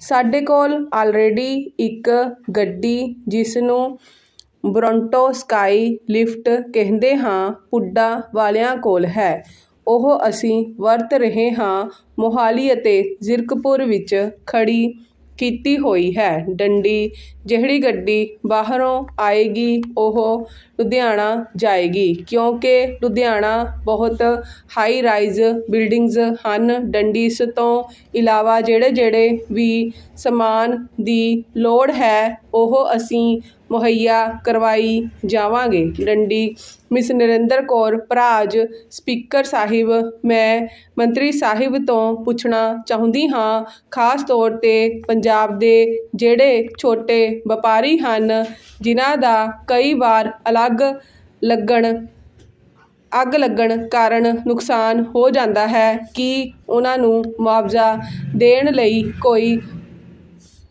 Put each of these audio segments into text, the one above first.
ਸਾਡੇ ਕੋਲ ਆਲਰੇਡੀ ਇੱਕ ਗੱਡੀ ਜਿਸ ਨੂੰ ਬਰੋਂਟੋ ਸਕਾਈ ਲਿਫਟ ਕਹਿੰਦੇ ਹਾਂ ਪੁੱਡਾ ਵਾਲਿਆਂ ਕੋਲ ਹੈ ਉਹ ਅਸੀਂ ਵਰਤ ਰਹੇ ਹਾਂ ਮੋਹਾਲੀ ਅਤੇ ਜ਼ਿਰਕਪੁਰ ਵਿੱਚ ਖੜੀ ਕੀਤੀ ਹੋਈ ਹੈ ਡੰਡੀ ਜਿਹੜੀ ਗੱਡੀ ਬਾਹਰੋਂ ਆਏਗੀ ਉਹ ਲੁਧਿਆਣਾ ਜਾਏਗੀ ਕਿਉਂਕਿ ਲੁਧਿਆਣਾ ਬਹੁਤ ਹਾਈ ਰਾਈਜ਼ ਬਿਲਡਿੰਗਸ ਹਨ ਡੰਡੀ ਇਸ ਤੋਂ ਇਲਾਵਾ ਜਿਹੜੇ ਜਿਹੜੇ ਵੀ ਸਮਾਨ ਦੀ ਲੋੜ ਹੈ ਉਹ ਅਸੀਂ ਮੁਹੱਈਆ ਕਰਵਾਈ ਜਾਵਾਂਗੇ ਡੰਡੀ ਮਿਸ ਨਰਿੰਦਰ ਕੌਰ ਭਰਾਜ ਸਪੀਕਰ ਸਾਹਿਬ ਮੈਂ ਮੰਤਰੀ ਸਾਹਿਬ ਤੋਂ ਪੁੱਛਣਾ ਚਾਹੁੰਦੀ ਹਾਂ ਖਾਸ ਤੌਰ ਤੇ ਪੰਜਾਬ ਦੇ ਜਿਹੜੇ ਛੋਟੇ ਵਪਾਰੀ ਹਨ ਜਿਨ੍ਹਾਂ ਦਾ ਕਈ ਵਾਰ ਅਲੱਗ ਲੱਗਣ ਅੱਗ ਲੱਗਣ ਕਾਰਨ ਨੁਕਸਾਨ ਹੋ ਜਾਂਦਾ ਹੈ ਕਿ ਉਹਨਾਂ ਨੂੰ ਮੁਆਵਜ਼ਾ ਦੇਣ ਲਈ ਕੋਈ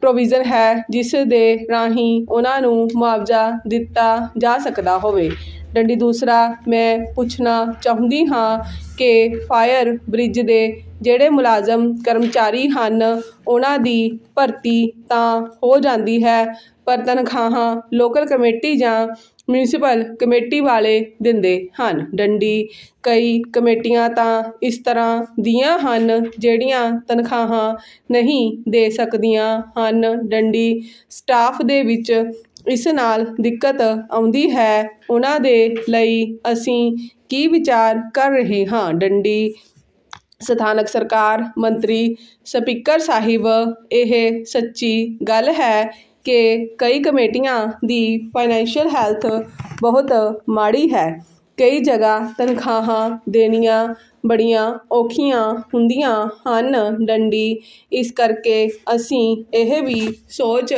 ਪ੍ਰੋਵੀਜ਼ਨ ਹੈ ਜਿਸ ਦੇ ਰਾਹੀਂ ਉਹਨਾਂ ਨੂੰ ਮੁਆਵਜ਼ਾ ਦਿੱਤਾ ਜਾ ਸਕਦਾ ਹੋਵੇ ਡੰਡੀ ਦੂਸਰਾ ਮੈਂ ਪੁੱਛਣਾ ਚਾਹੁੰਦੀ ਹਾਂ ਕਿ ਫਾਇਰ ਬ੍ਰਿਜ ਦੇ ਜਿਹੜੇ ਮੁਲਾਜ਼ਮ ਕਰਮਚਾਰੀ ਹਨ ਉਹਨਾਂ ਦੀ ਭਰਤੀ ਤਾਂ ਹੋ ਜਾਂਦੀ ਹੈ ਪਰ ਤਨਖਾਹਾਂ ਲੋਕਲ ਕਮੇਟੀ ਜਾਂ ਮਿਊਨਿਸਪਲ ਕਮੇਟੀ ਵਾਲੇ ਦਿੰਦੇ ਹਨ ਡੰਡੀ ਕਈ ਕਮੇਟੀਆਂ ਤਾਂ ਇਸ ਤਰ੍ਹਾਂ ਦੀਆਂ ਹਨ ਜਿਹੜੀਆਂ ਤਨਖਾਹਾਂ ਨਹੀਂ ਦੇ ਸਕਦੀਆਂ ਹਨ ਡੰਡੀ ਸਟਾਫ ਦੇ ਵਿੱਚ ਇਸ ਨਾਲ ਦਿੱਕਤ ਆਉਂਦੀ ਹੈ ਉਹਨਾਂ ਦੇ ਲਈ ਅਸੀਂ ਕੀ ਵਿਚਾਰ ਕਰ ਰਹੇ ਹਾਂ ਡੰਡੀ ਸਥਾਨਕ ਸਰਕਾਰ ਮੰਤਰੀ ਸਪੀਕਰ ਸਾਹਿਬ ਇਹ ਸੱਚੀ ਗੱਲ ਹੈ ਕਿ ਕਈ ਕਮੇਟੀਆਂ ਦੀ ਫਾਈਨੈਂਸ਼ੀਅਲ ਹੈਲਥ ਬਹੁਤ ਮਾੜੀ ਹੈ ਕਈ ਜਗ੍ਹਾ ਤਨਖਾਹਾਂ ਦੇਣੀਆਂ ਬੜੀਆਂ ਔਖੀਆਂ ਹੁੰਦੀਆਂ ਹਨ ਡੰਡੀ ਇਸ ਕਰਕੇ ਅਸੀਂ ਇਹ ਵੀ ਸੋਚ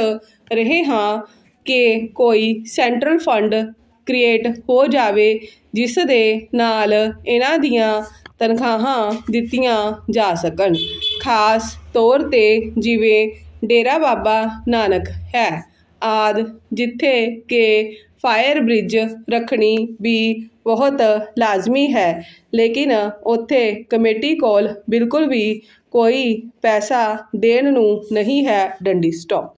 ਰਹੇ ਹਾਂ ਕਿ ਕੋਈ ਸੈਂਟਰਲ ਫੰਡ ਕ੍ਰੀਏਟ ਹੋ ਜਾਵੇ ਜਿਸ ਦੇ ਨਾਲ ਇਹਨਾਂ ਦੀਆਂ ਤਨਖਾਹਾਂ ਦਿੱਤੀਆਂ ਜਾ ਸਕਣ ਖਾਸ ਤੌਰ ਤੇ ਜਿਵੇਂ ਡੇਰਾ ਬਾਬਾ ਨਾਨਕ ਹੈ ਆਦ ਜਿੱਥੇ ਕਿ ਫਾਇਰ ਬ੍ਰਿਜ ਰੱਖਣੀ ਵੀ ਬਹੁਤ ਲਾਜ਼ਮੀ ਹੈ ਲੇਕਿਨ ਉੱਥੇ ਕਮੇਟੀ ਕੋਲ ਬਿਲਕੁਲ ਵੀ ਕੋਈ ਪੈਸਾ ਦੇਣ ਨੂੰ ਨਹੀਂ ਹੈ ਡੰਡੀ ਸਟਾਪ